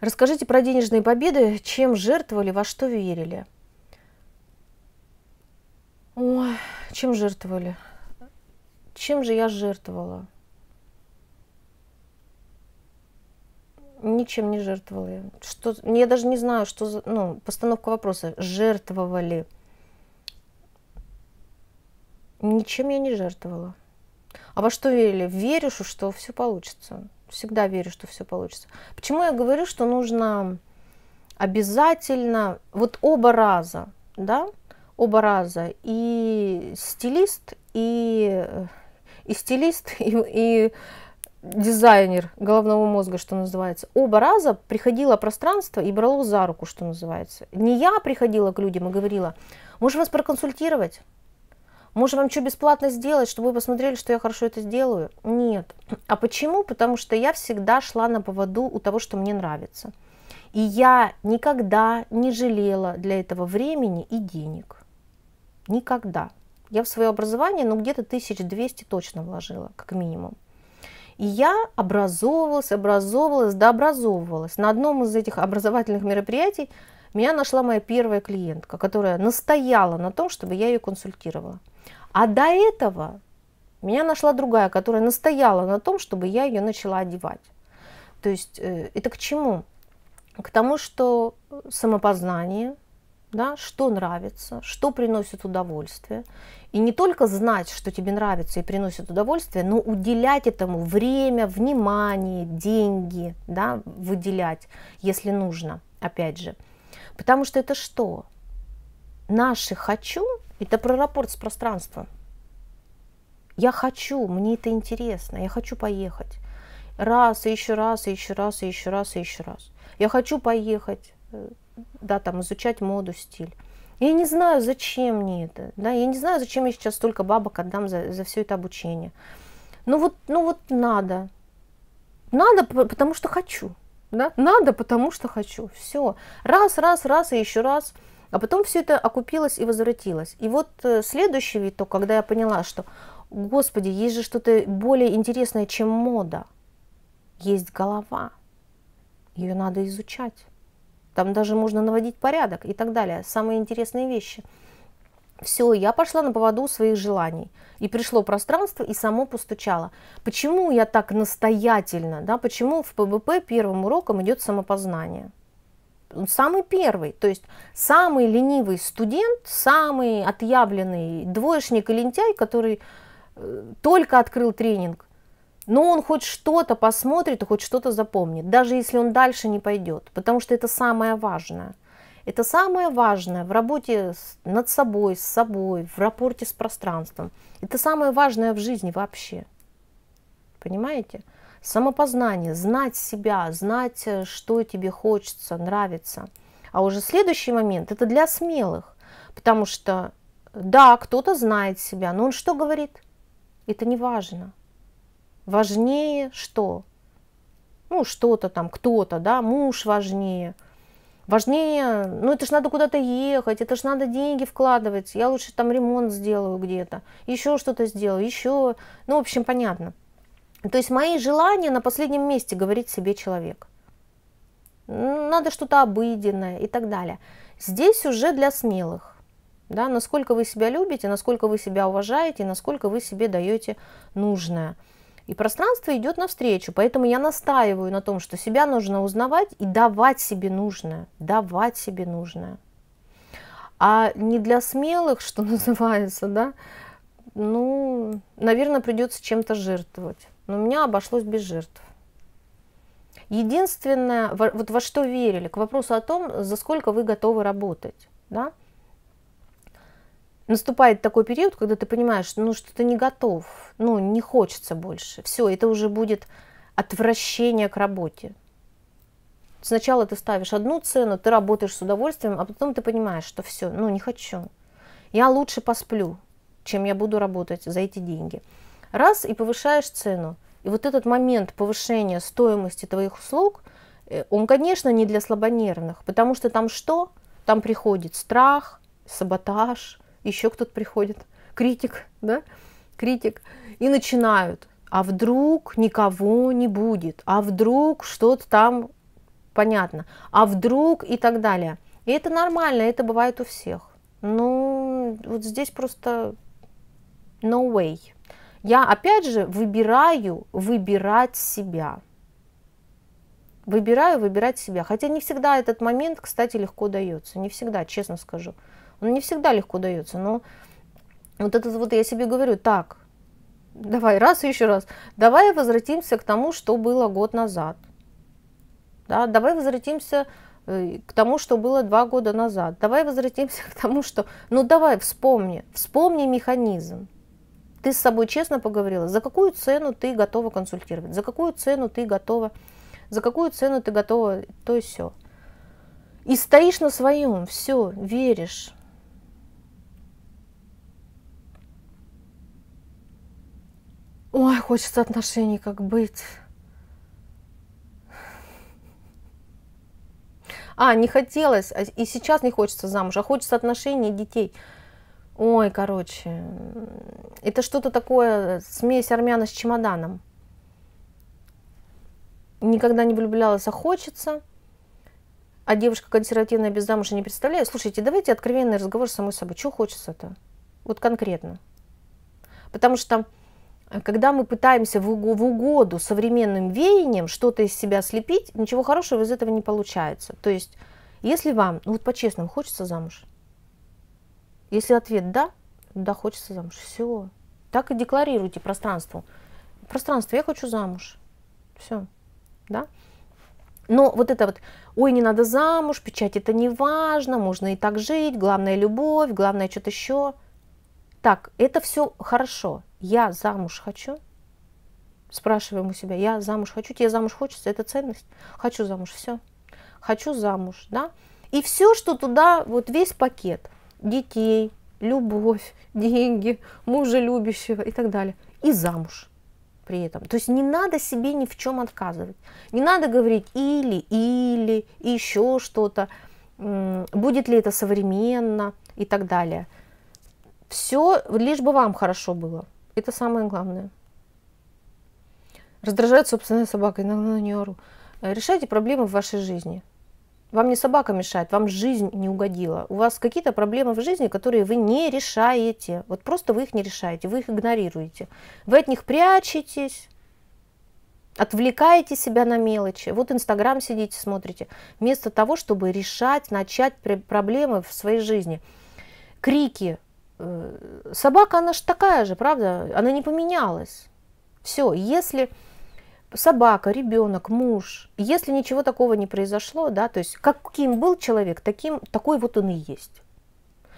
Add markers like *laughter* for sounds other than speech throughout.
Расскажите про денежные победы, чем жертвовали, во что верили. Ой, чем жертвовали? Чем же я жертвовала? Ничем не жертвовала я. Что, я даже не знаю, что за... Ну, постановка вопроса. Жертвовали. Ничем я не жертвовала. А во что верили? Веришь, что все получится всегда верю, что все получится. Почему я говорю, что нужно обязательно, вот оба раза, да, оба раза, и стилист, и, и стилист, *laughs* и, и дизайнер головного мозга, что называется, оба раза приходило пространство и брало за руку, что называется. Не я приходила к людям и говорила, может вас проконсультировать? Может, вам что бесплатно сделать, чтобы вы посмотрели, что я хорошо это сделаю? Нет. А почему? Потому что я всегда шла на поводу у того, что мне нравится. И я никогда не жалела для этого времени и денег. Никогда. Я в свое образование, ну, где-то 1200 точно вложила, как минимум. И я образовывалась, образовывалась, да образовывалась. На одном из этих образовательных мероприятий меня нашла моя первая клиентка, которая настояла на том, чтобы я ее консультировала. А до этого меня нашла другая, которая настояла на том, чтобы я ее начала одевать. То есть э, это к чему? К тому, что самопознание, да, что нравится, что приносит удовольствие. И не только знать, что тебе нравится и приносит удовольствие, но уделять этому время, внимание, деньги, да, выделять, если нужно, опять же. Потому что это что? Наши «хочу» Это про рапорт с пространством. Я хочу, мне это интересно, я хочу поехать. Раз, и еще раз, и еще раз, и еще раз, и еще раз. Я хочу поехать, э, да, там, изучать моду, стиль. Я не знаю, зачем мне это, да, я не знаю, зачем я сейчас столько бабок отдам за, за все это обучение. Ну вот, ну вот надо. Надо, потому что хочу, да, надо, потому что хочу, все. Раз, раз, раз и еще раз – а потом все это окупилось и возвратилось. И вот э, следующий виток, когда я поняла, что, господи, есть же что-то более интересное, чем мода. Есть голова. Ее надо изучать. Там даже можно наводить порядок и так далее. Самые интересные вещи. Все, я пошла на поводу своих желаний. И пришло пространство и само постучало. Почему я так настоятельно, да, почему в ПВП первым уроком идет самопознание? он самый первый, то есть самый ленивый студент, самый отъявленный двоечник и лентяй, который э, только открыл тренинг, но он хоть что-то посмотрит хоть что-то запомнит, даже если он дальше не пойдет, потому что это самое важное. Это самое важное в работе над собой, с собой, в рапорте с пространством. Это самое важное в жизни вообще. Понимаете? Самопознание, знать себя, знать, э, что тебе хочется, нравится. А уже следующий момент, это для смелых, потому что, да, кто-то знает себя, но он что говорит? Это не важно. Важнее что? Ну, что-то там, кто-то, да, муж важнее – важнее, ну это ж надо куда-то ехать, это ж надо деньги вкладывать, я лучше там ремонт сделаю где-то, еще что-то сделаю, еще, ну в общем понятно. Ну, то есть мои желания на последнем месте говорит себе человек. Надо что-то обыденное и так далее. Здесь уже для смелых. Да, насколько вы себя любите, насколько вы себя уважаете, насколько вы себе даете нужное. И пространство идет навстречу, поэтому я настаиваю на том, что себя нужно узнавать и давать себе нужное, давать себе нужное. А не для смелых, что *laughs* называется, да, ну, наверное, придется чем-то жертвовать но у меня обошлось без жертв. Единственное, вот во что верили, к вопросу о том, за сколько вы готовы работать, да? Наступает такой период, когда ты понимаешь, ну что ты не готов, ну не хочется больше. Все, это уже будет отвращение к работе. Сначала ты ставишь одну цену, ты работаешь с удовольствием, а потом ты понимаешь, что все, ну не хочу. Я лучше посплю, чем я буду работать за эти деньги. Раз и повышаешь цену. И вот этот момент повышения стоимости твоих услуг, э, он, конечно, не для слабонервных, потому что там что? Там приходит страх, саботаж, еще кто-то приходит, критик, да, критик, и начинают. А вдруг никого не будет, а вдруг что-то там понятно, а вдруг и так далее. И это нормально, это бывает у всех. Ну, вот здесь просто no way. Я, опять же, выбираю выбирать себя. Выбираю выбирать себя. Хотя не всегда этот момент, кстати, легко дается. Не всегда, честно скажу. Он ну, не всегда легко дается, но вот это вот я себе говорю, так, давай раз и еще раз, давай возвратимся к тому, что было год назад. Да, давай возвратимся э, к тому, что было два года назад. Давай возвратимся *laughs* к тому, что... Ну давай, вспомни, вспомни механизм. Ты с собой честно поговорила, за какую цену ты готова консультировать, за какую цену ты готова, за какую цену ты готова то и все. И стоишь на своем, все, веришь. Ой, хочется отношений, как быть. А, не хотелось, а, и сейчас не хочется замуж, а хочется отношений и детей. Ой, короче, это что-то такое, смесь армяна с чемоданом. Никогда не влюблялась, а хочется. А девушка консервативная без замужа не представляю. Слушайте, давайте откровенный разговор с самой собой. Чего хочется-то? Вот конкретно. Потому что э, когда мы пытаемся в угоду современным веяниям что-то из себя слепить, ничего хорошего из этого не получается. То есть, если вам, ну вот по-честному, хочется замуж – если ответ да, да, хочется замуж, все. Так и декларируйте пространство, Пространство, я хочу замуж. Все, да? Но вот это вот, ой, не надо замуж, печать это не важно, можно и так жить, главное любовь, главное что-то еще. Так, это все хорошо. Я замуж хочу. Спрашиваем у себя, я замуж хочу, тебе замуж хочется, это ценность. Хочу замуж, все. Хочу замуж, да? И все, что туда, вот весь пакет – детей, любовь, деньги, мужа любящего и так далее. И замуж при этом. То есть не надо себе ни в чем отказывать. Не надо говорить или, или, еще что-то, будет ли это современно и так далее. Все, лишь бы вам хорошо было. Это самое главное. Раздражает собственная собака, иногда на нее ору. Решайте проблемы в вашей жизни. Вам не собака мешает, вам жизнь не угодила. У вас какие-то проблемы в жизни, которые вы не решаете. Вот просто вы их не решаете, вы их игнорируете. Вы от них прячетесь, отвлекаете себя на мелочи. Вот Инстаграм сидите, смотрите. Вместо того, чтобы решать, начать проблемы в своей жизни. Крики. Э, собака, она же такая же, правда? Она не поменялась. Все, если собака, ребенок, муж. Если ничего такого не произошло, да, то есть каким был человек, таким, такой вот он и есть.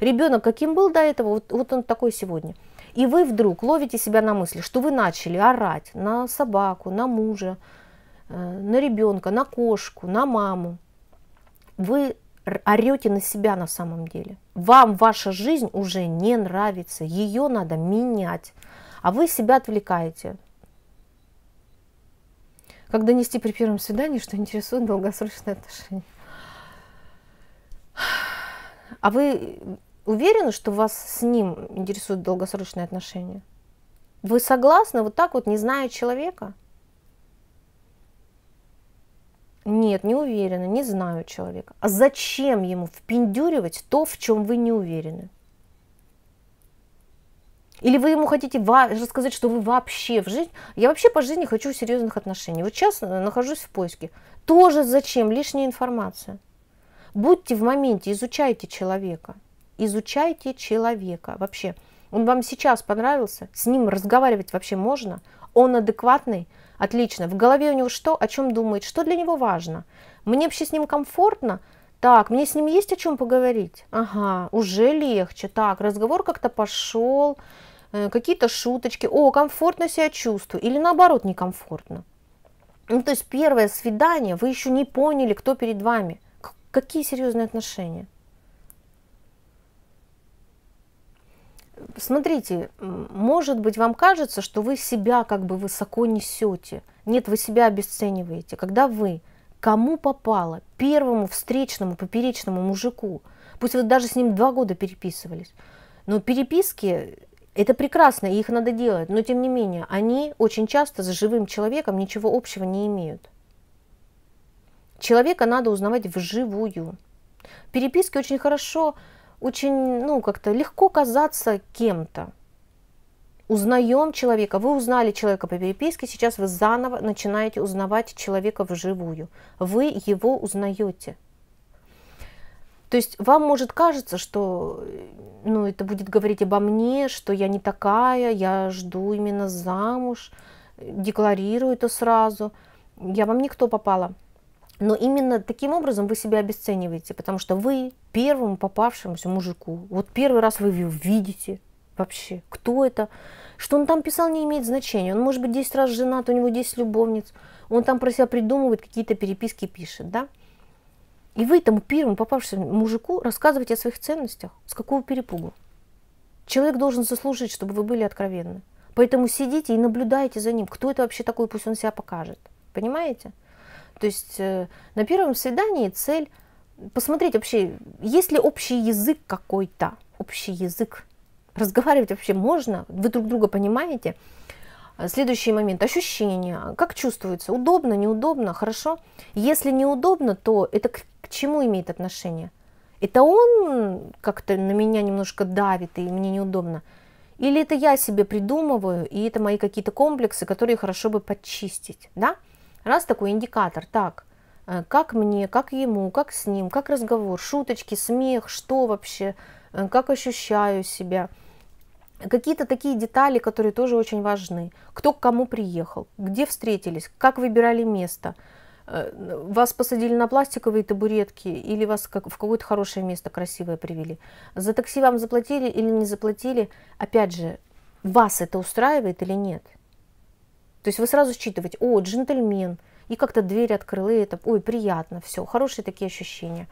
Ребенок каким был до этого, вот, вот он такой сегодня. И вы вдруг ловите себя на мысли, что вы начали орать на собаку, на мужа, э, на ребенка, на кошку, на маму. Вы орете на себя на самом деле. Вам ваша жизнь уже не нравится, ее надо менять, а вы себя отвлекаете. Как донести при первом свидании, что интересует долгосрочные отношения? А вы уверены, что вас с ним интересуют долгосрочные отношения? Вы согласны вот так вот, не зная человека? Нет, не уверена, не знаю человека. А зачем ему впендюривать то, в чем вы не уверены? Или вы ему хотите рассказать, что вы вообще в жизни... Я вообще по жизни хочу серьезных отношений. Вот сейчас э, нахожусь в поиске. Тоже зачем? Лишняя информация. Будьте в моменте, изучайте человека. Изучайте человека вообще. Он вам сейчас понравился, с ним разговаривать вообще можно. Он адекватный, отлично. В голове у него что, о чем думает, что для него важно. Мне вообще с ним комфортно, так, мне с ним есть о чем поговорить? Ага, уже легче. Так, разговор как-то пошел. Э, какие-то шуточки, о, комфортно себя чувствую, или наоборот некомфортно. Ну, то есть первое свидание, вы еще не поняли, кто перед вами, какие серьезные отношения. Смотрите, может быть, вам кажется, что вы себя как бы высоко несете. Нет, вы себя обесцениваете. Когда вы кому попало, первому встречному, поперечному мужику, пусть вы даже с ним два года переписывались, но переписки это прекрасно, и их надо делать, но тем не менее, они очень часто с живым человеком ничего общего не имеют. Человека надо узнавать вживую. Переписки очень хорошо, очень, ну, как-то легко казаться кем-то. Узнаем человека, вы узнали человека по переписке, сейчас вы заново начинаете узнавать человека вживую. Вы его узнаете. То есть вам может кажется, что ну, это будет говорить обо мне, что я не такая, я жду именно замуж, декларирую это сразу, я вам никто попала. Но именно таким образом вы себя обесцениваете, потому что вы первому попавшемуся мужику, вот первый раз вы его видите вообще, кто это, что он там писал, не имеет значения. Он может быть 10 раз женат, у него 10 любовниц, он там про себя придумывает, какие-то переписки пишет, да? И вы этому первому попавшему мужику рассказываете о своих ценностях. С какого перепугу? Человек должен заслужить, чтобы вы были откровенны. Поэтому сидите и наблюдайте за ним. Кто это вообще такой, пусть он себя покажет. Понимаете? То есть э, на первом свидании цель посмотреть вообще, есть ли общий язык какой-то, общий язык. Разговаривать вообще можно, вы друг друга понимаете. А, следующий момент – ощущения. Как чувствуется? Удобно, неудобно, хорошо? Если неудобно, то это чему имеет отношение? Это он как-то на меня немножко давит, и мне неудобно. Или это я себе придумываю, и это мои какие-то комплексы, которые хорошо бы подчистить, да? Раз такой индикатор, так, э, как мне, как ему, как с ним, как разговор, шуточки, смех, что вообще, э, как ощущаю себя. Какие-то такие детали, которые тоже очень важны. Кто к кому приехал, где встретились, как выбирали место – Э, вас посадили на пластиковые табуретки или вас как, в какое-то хорошее место красивое привели. За такси вам заплатили или не заплатили. Опять же, вас это устраивает или нет? То есть вы сразу считываете, о, джентльмен, и как-то дверь открыла, и это, ой, приятно, все, хорошие такие ощущения.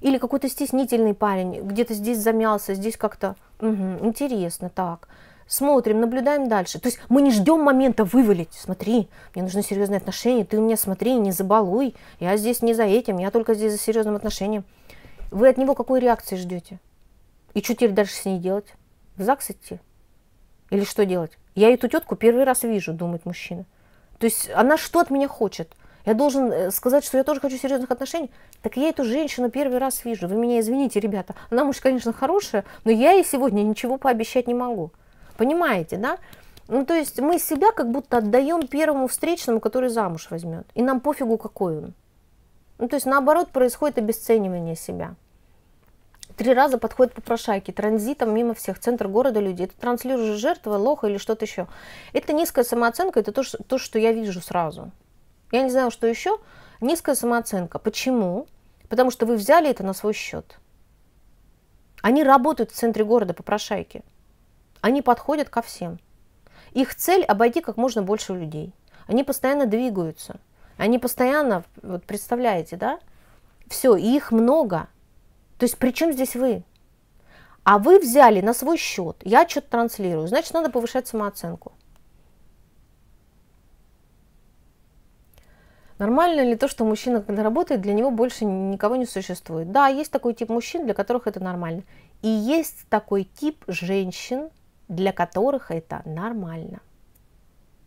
Или какой-то стеснительный парень, где-то здесь замялся, здесь как-то, угу, интересно, так смотрим, наблюдаем дальше. То есть мы не ждем момента вывалить. Смотри, мне нужны серьезные отношения, ты у меня смотри, не забалуй. Я здесь не за этим, я только здесь за серьезным отношением. Вы от него какой реакции ждете? И что теперь дальше с ней делать? В ЗАГС идти? Или что делать? Я эту тетку первый раз вижу, думает мужчина. То есть она что от меня хочет? Я должен э, сказать, что я тоже хочу серьезных отношений. Так я эту женщину первый раз вижу. Вы меня извините, ребята. Она, может, конечно, хорошая, но я ей сегодня ничего пообещать не могу. Понимаете, да? Ну, то есть мы себя как будто отдаем первому встречному, который замуж возьмет. И нам пофигу, какой он. Ну, то есть наоборот происходит обесценивание себя. Три раза подходят попрошайки, транзитом мимо всех, центр города люди. Это транслируешь жертва, лоха или что-то еще. Это низкая самооценка, это то, что, то, что я вижу сразу. Я не знаю, что еще. Низкая самооценка. Почему? Потому что вы взяли это на свой счет. Они работают в центре города, попрошайки. Они подходят ко всем. Их цель – обойти как можно больше людей. Они постоянно двигаются. Они постоянно, вот представляете, да? Все, и их много. То есть при чем здесь вы? А вы взяли на свой счет, я что-то транслирую, значит, надо повышать самооценку. Нормально ли то, что мужчина, когда работает, для него больше никого не существует? Да, есть такой тип мужчин, для которых это нормально. И есть такой тип женщин, для которых это нормально.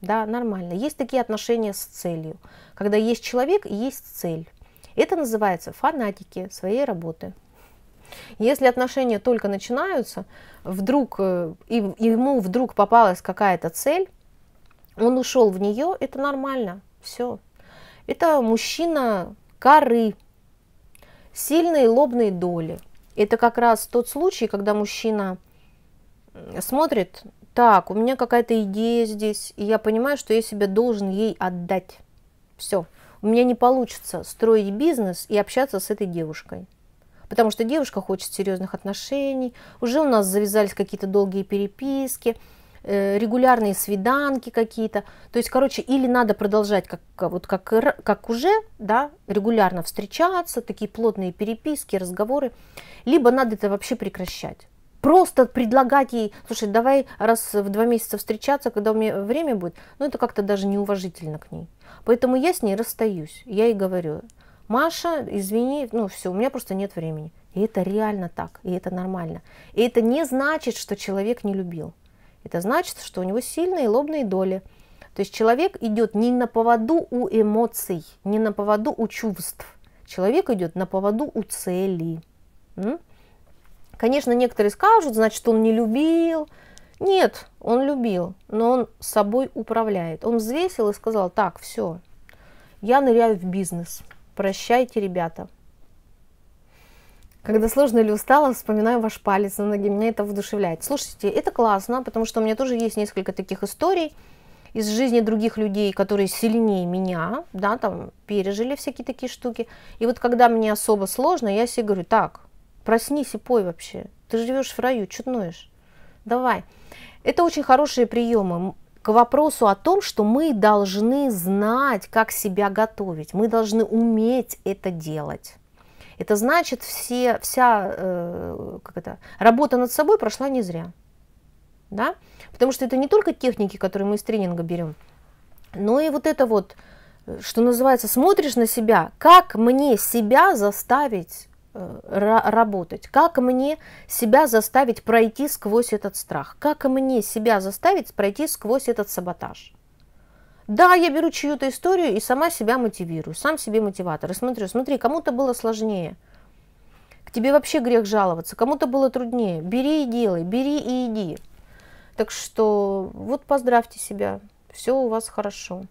Да, нормально. Есть такие отношения с целью, когда есть человек и есть цель. Это называется фанатики своей работы. Если отношения только начинаются, вдруг э, и ему вдруг попалась какая-то цель, он ушел в нее, это нормально, все. Это мужчина коры, сильные лобные доли. Это как раз тот случай, когда мужчина Э, смотрит, так, у меня какая-то идея здесь, и я понимаю, что я себя должен ей отдать. Все. У меня не получится строить бизнес и общаться с этой девушкой. Потому что девушка хочет серьезных отношений, уже у нас завязались какие-то долгие переписки, э, регулярные свиданки какие-то. То есть, короче, или надо продолжать как, вот как, как уже, да, регулярно встречаться, такие плотные переписки, разговоры, либо надо это вообще прекращать просто предлагать ей, слушай, давай раз в два месяца встречаться, когда у меня время будет, ну это как-то даже неуважительно к ней. Поэтому я с ней расстаюсь. Я ей говорю, Маша, извини, ну все, у меня просто нет времени. И это реально так, и это нормально. И это не значит, что человек не любил. Это значит, что у него сильные лобные доли. То есть человек идет не на поводу у эмоций, не на поводу у чувств. Человек идет на поводу у цели. Конечно, некоторые скажут, значит, он не любил. Нет, он любил, но он собой управляет. Он взвесил и сказал, так, все, я ныряю в бизнес. Прощайте, ребята. Когда сложно или устала, вспоминаю ваш палец на ноге. Меня это вдушевляет. Слушайте, это классно, потому что у меня тоже есть несколько таких историй из жизни других людей, которые сильнее меня, да, там пережили всякие такие штуки. И вот когда мне особо сложно, я себе говорю, так, Проснись и пой вообще. Ты живешь в раю, что ноешь? Давай. Это очень хорошие приемы к вопросу о том, что мы должны знать, как себя готовить. Мы должны уметь это делать. Это значит, все, вся э, как это, работа над собой прошла не зря. Да? Потому что это не только техники, которые мы из тренинга берем, но и вот это вот, э, что называется, смотришь на себя, как мне себя заставить Э, работать, как мне себя заставить пройти сквозь этот страх, как мне себя заставить пройти сквозь этот саботаж. Да, я беру чью-то историю и сама себя мотивирую, сам себе мотиватор. И смотрю, смотри, кому-то было сложнее. К тебе вообще грех жаловаться, кому-то было труднее. Бери и делай, бери и иди. Так что вот поздравьте себя, все у вас хорошо.